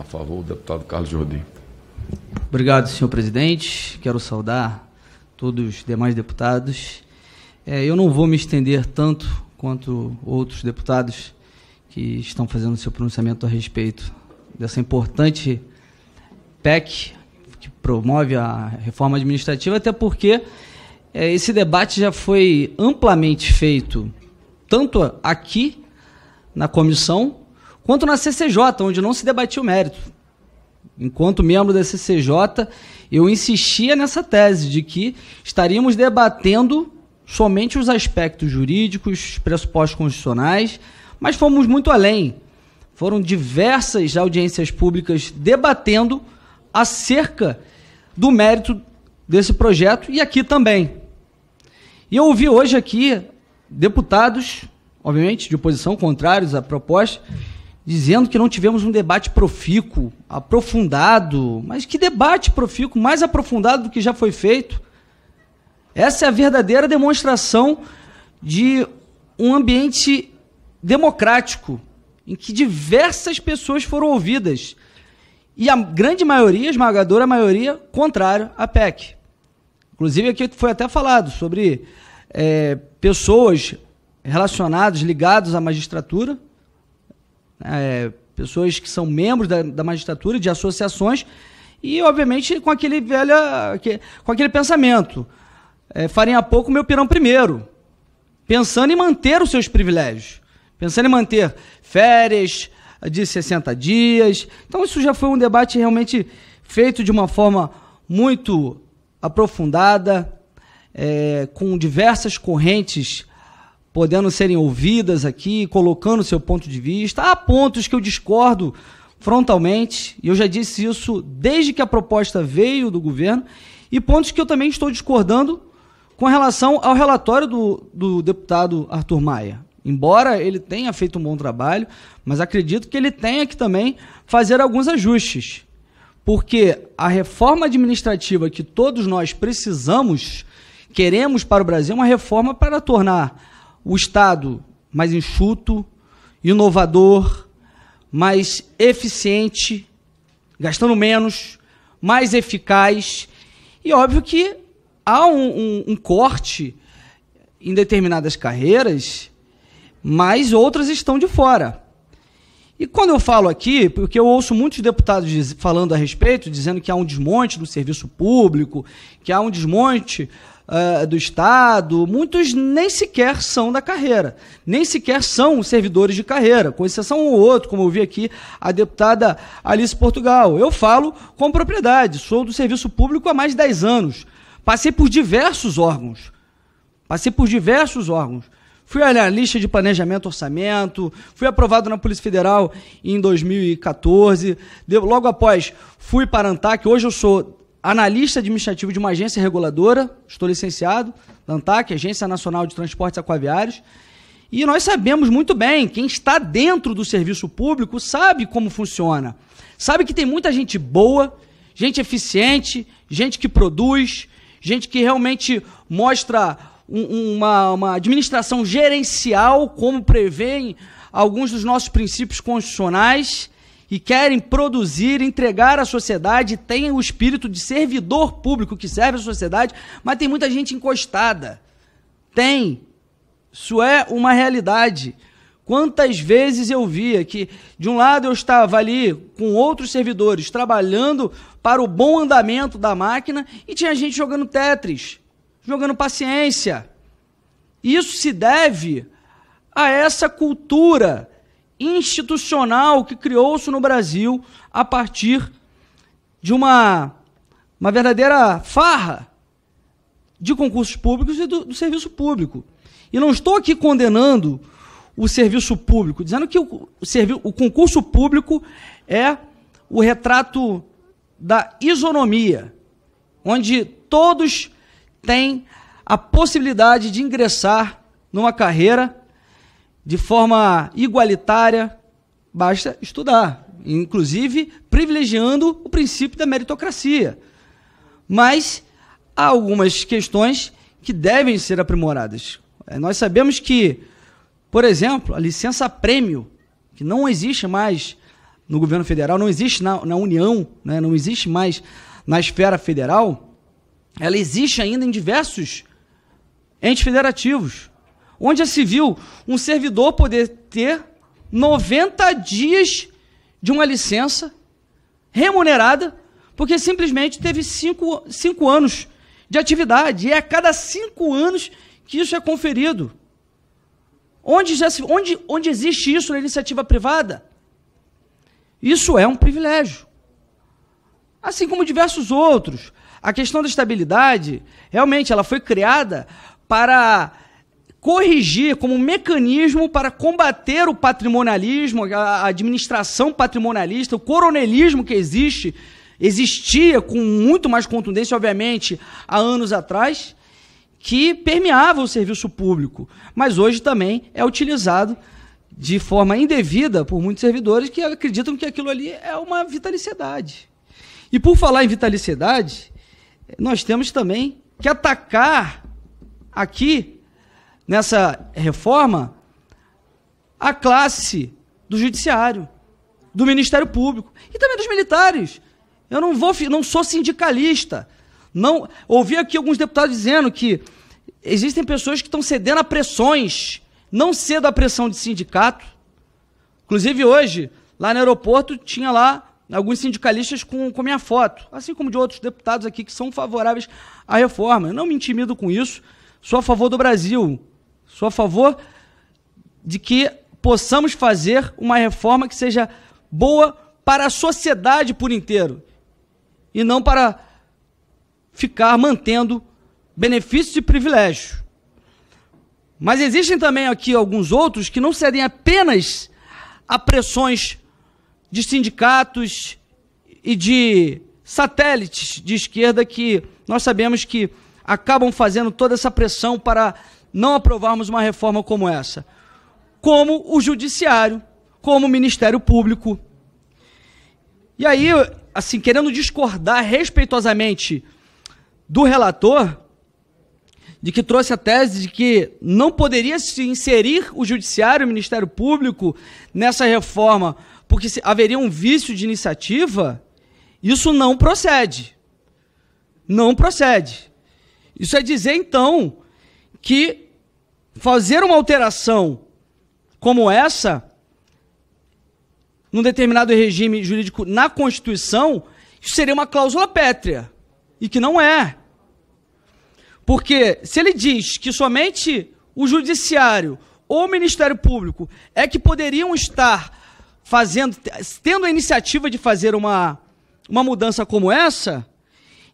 A favor, o deputado Carlos Jordi. Obrigado, senhor presidente. Quero saudar todos os demais deputados. É, eu não vou me estender tanto quanto outros deputados que estão fazendo seu pronunciamento a respeito dessa importante PEC que promove a reforma administrativa, até porque é, esse debate já foi amplamente feito tanto aqui na comissão quanto na CCJ, onde não se debatia o mérito. Enquanto membro da CCJ, eu insistia nessa tese de que estaríamos debatendo somente os aspectos jurídicos, pressupostos constitucionais, mas fomos muito além. Foram diversas audiências públicas debatendo acerca do mérito desse projeto e aqui também. E eu ouvi hoje aqui deputados, obviamente, de oposição, contrários à proposta, dizendo que não tivemos um debate profícuo, aprofundado. Mas que debate profícuo, mais aprofundado do que já foi feito. Essa é a verdadeira demonstração de um ambiente democrático, em que diversas pessoas foram ouvidas. E a grande maioria, esmagadora maioria, contrário à PEC. Inclusive, aqui foi até falado sobre é, pessoas relacionadas, ligadas à magistratura, é, pessoas que são membros da, da magistratura, de associações, e obviamente com aquele velho, com aquele pensamento, é, farinha pouco meu pirão primeiro, pensando em manter os seus privilégios, pensando em manter férias de 60 dias. Então isso já foi um debate realmente feito de uma forma muito aprofundada, é, com diversas correntes podendo serem ouvidas aqui, colocando seu ponto de vista. Há pontos que eu discordo frontalmente, e eu já disse isso desde que a proposta veio do governo, e pontos que eu também estou discordando com relação ao relatório do, do deputado Arthur Maia. Embora ele tenha feito um bom trabalho, mas acredito que ele tenha que também fazer alguns ajustes. Porque a reforma administrativa que todos nós precisamos, queremos para o Brasil, é uma reforma para tornar o Estado mais enxuto, inovador, mais eficiente, gastando menos, mais eficaz. E óbvio que há um, um, um corte em determinadas carreiras, mas outras estão de fora. E quando eu falo aqui, porque eu ouço muitos deputados falando a respeito, dizendo que há um desmonte do serviço público, que há um desmonte uh, do Estado, muitos nem sequer são da carreira, nem sequer são servidores de carreira, com exceção um ou outro, como eu vi aqui a deputada Alice Portugal. Eu falo com propriedade, sou do serviço público há mais de 10 anos, passei por diversos órgãos, passei por diversos órgãos fui olhar a lista de planejamento orçamento, fui aprovado na Polícia Federal em 2014, logo após fui para a ANTAC, hoje eu sou analista administrativo de uma agência reguladora, estou licenciado da ANTAC, Agência Nacional de Transportes Aquaviários, e nós sabemos muito bem, quem está dentro do serviço público sabe como funciona, sabe que tem muita gente boa, gente eficiente, gente que produz, gente que realmente mostra uma, uma administração gerencial, como prevêem alguns dos nossos princípios constitucionais e querem produzir, entregar à sociedade, tem o espírito de servidor público que serve à sociedade, mas tem muita gente encostada. Tem. Isso é uma realidade. Quantas vezes eu via que, de um lado, eu estava ali com outros servidores trabalhando para o bom andamento da máquina e tinha gente jogando Tetris jogando paciência. Isso se deve a essa cultura institucional que criou-se no Brasil a partir de uma, uma verdadeira farra de concursos públicos e do, do serviço público. E não estou aqui condenando o serviço público, dizendo que o, o, concurso público é o retrato da isonomia, onde todos tem a possibilidade de ingressar numa carreira de forma igualitária, basta estudar, inclusive privilegiando o princípio da meritocracia. Mas há algumas questões que devem ser aprimoradas. É, nós sabemos que, por exemplo, a licença prêmio, que não existe mais no governo federal, não existe na, na União, né? não existe mais na esfera federal, ela existe ainda em diversos entes federativos, onde é civil um servidor poder ter 90 dias de uma licença remunerada, porque simplesmente teve cinco, cinco anos de atividade. E é a cada cinco anos que isso é conferido. Onde, já se, onde, onde existe isso na iniciativa privada? Isso é um privilégio. Assim como diversos outros. A questão da estabilidade, realmente, ela foi criada para corrigir como um mecanismo para combater o patrimonialismo, a administração patrimonialista, o coronelismo que existe, existia com muito mais contundência, obviamente, há anos atrás, que permeava o serviço público, mas hoje também é utilizado de forma indevida por muitos servidores que acreditam que aquilo ali é uma vitaliciedade. E por falar em vitaliciedade, nós temos também que atacar aqui, nessa reforma, a classe do judiciário, do Ministério Público e também dos militares. Eu não vou, não sou sindicalista. Não, ouvi aqui alguns deputados dizendo que existem pessoas que estão cedendo a pressões, não cedo a pressão de sindicato. Inclusive hoje, lá no aeroporto tinha lá alguns sindicalistas com, com minha foto, assim como de outros deputados aqui que são favoráveis à reforma. Eu não me intimido com isso, sou a favor do Brasil, sou a favor de que possamos fazer uma reforma que seja boa para a sociedade por inteiro e não para ficar mantendo benefícios e privilégios. Mas existem também aqui alguns outros que não cedem apenas a pressões de sindicatos e de satélites de esquerda que nós sabemos que acabam fazendo toda essa pressão para não aprovarmos uma reforma como essa. Como o judiciário, como o Ministério Público. E aí, assim, querendo discordar respeitosamente do relator, de que trouxe a tese de que não poderia se inserir o judiciário, o Ministério Público nessa reforma, porque se haveria um vício de iniciativa, isso não procede. Não procede. Isso é dizer, então, que fazer uma alteração como essa, num determinado regime jurídico na Constituição, isso seria uma cláusula pétrea. E que não é. Porque se ele diz que somente o Judiciário ou o Ministério Público é que poderiam estar fazendo, tendo a iniciativa de fazer uma, uma mudança como essa,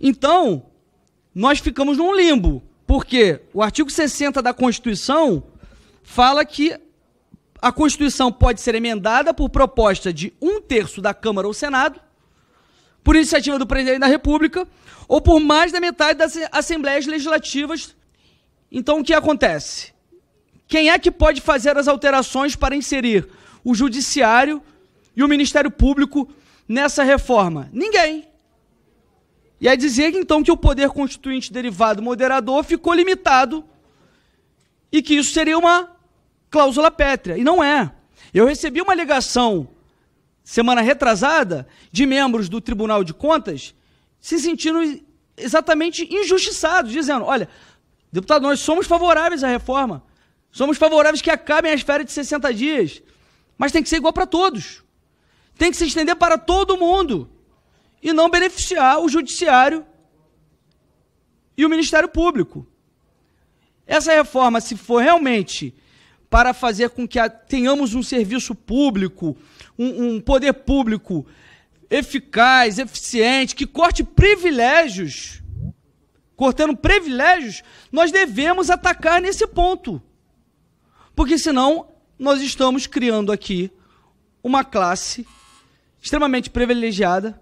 então nós ficamos num limbo, porque o artigo 60 da Constituição fala que a Constituição pode ser emendada por proposta de um terço da Câmara ou Senado, por iniciativa do Presidente da República, ou por mais da metade das Assembleias Legislativas. Então, o que acontece? Quem é que pode fazer as alterações para inserir o Judiciário e o Ministério Público nessa reforma? Ninguém. E é dizer, então, que o poder constituinte derivado moderador ficou limitado e que isso seria uma cláusula pétrea. E não é. Eu recebi uma ligação semana retrasada de membros do Tribunal de Contas se sentindo exatamente injustiçados, dizendo: olha, deputado, nós somos favoráveis à reforma. Somos favoráveis que acabem as férias de 60 dias. Mas tem que ser igual para todos. Tem que se estender para todo mundo. E não beneficiar o judiciário e o Ministério Público. Essa reforma, se for realmente para fazer com que tenhamos um serviço público, um, um poder público eficaz, eficiente, que corte privilégios, cortando privilégios, nós devemos atacar nesse ponto. Porque senão nós estamos criando aqui uma classe extremamente privilegiada,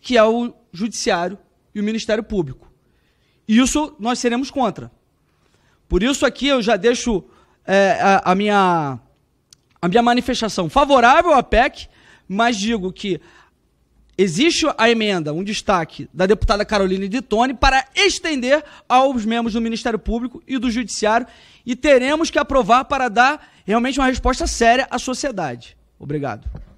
que é o judiciário e o Ministério Público. E isso nós seremos contra. Por isso aqui eu já deixo é, a, a, minha, a minha manifestação favorável à PEC, mas digo que Existe a emenda, um destaque da deputada Caroline Ditone para estender aos membros do Ministério Público e do Judiciário e teremos que aprovar para dar realmente uma resposta séria à sociedade. Obrigado.